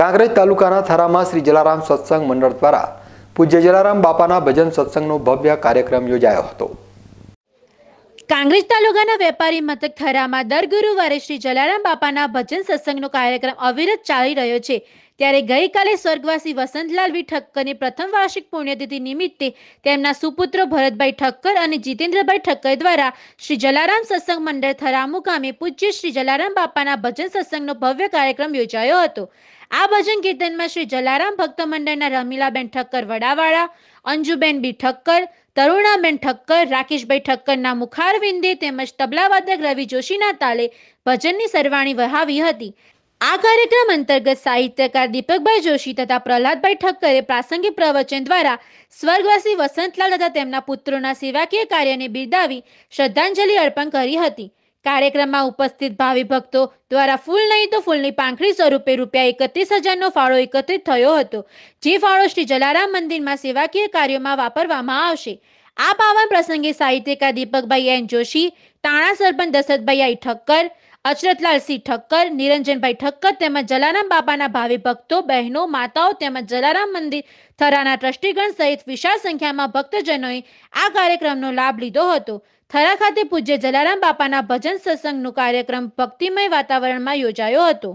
કાંકરેજ તાલુકાના થરામાં શ્રી જલારામ સત્સંગ મંડળ દ્વારા પૂજ્ય જલારામ બાપાના ભજન સત્સંગનો ભવ્ય કાર્યક્રમ યોજાયો હતો કાંગ્રેજ તાલુકાના વેપારી મથક થરામાં દર ગુરુવારે શ્રી જલારામ બાપાના ભજન સત્સંગનો કાર્યક્રમ અવિરત ચાલી રહ્યો છે ત્યારે ગઈકાલે સ્વર્ગવાસી વસંતલાલ વસંતલાલવી ઠક્કરની પ્રથમ વાર્ષિક પુણ્યતિથિ નિમિત્તે તેમના સુપુત્ર ભરતભાઈ ઠક્કર અને જીતેન્દ્રભાઈ ઠક્કર દ્વારા શ્રી જલારામ સત્સંગ મંડળ થરામુ ગામે પૂજ્ય શ્રી જલારામ બાપાના ભજન સત્સંગનો ભવ્ય કાર્યક્રમ યોજાયો હતો આ ભજન કીર્તનમાં શ્રી જલારામ ભક્ત મંડળના રમીલાબેન ઠક્કર વડાવાળા અંજુબેન બી ઠક્કર તરુણાબેન ઠક્કર રાકેશભાઈ ઠક્કરના મુખારવિંદે તેમજ તબલાવાદક રવિ જોશીના તાલે ભજનની સરવાણી વહાવી હતી આ કાર્યક્રમ અંતર્ગત સાહિત્યકાર દીપકભાઈ જોશી તથા પ્રહલાદભાઈ ઠક્કરે પ્રાસંગિક પ્રવચન દ્વારા સ્વર્ગવાસી વસંતલાલ તથા તેમના પુત્રોના સેવાકીય કાર્યને બિરદાવી શ્રદ્ધાંજલિ અર્પણ કરી હતી કાર્યક્રમમાં ઉપસ્થિત ભાવિ ભક્તો દ્વારા ફૂલ નહીં તો ફૂલની પાંખડી સ્વરૂપે રૂપિયા એકત્રીસ હજારનો ફાળો એકત્રિત થયો હતો જે ફાળો શ્રી જલારામ મંદિરમાં સેવાકીય કાર્યોમાં વાપરવામાં આવશે આ પાવન પ્રસંગે સાહિત્યકાર દીપકભાઈ એન જોશી તાણા સરપંચ દશરથભાઈ આઈ ઠક્કર અચરતલાલસિંહ ઠક્કર નિરંજનભાઈ ઠક્કર તેમજ જલારામ બાપાના ભાવિ ભક્તો બહેનો માતાઓ તેમજ જલારામ મંદિર થરાના ટ્રસ્ટીગણ સહિત વિશાળ સંખ્યામાં ભક્તજનોએ આ કાર્યક્રમનો લાભ લીધો હતો થરા ખાતે પૂજ્ય જલારામ બાપાના ભજન સત્સંગનો કાર્યક્રમ ભક્તિમય વાતાવરણમાં યોજાયો હતો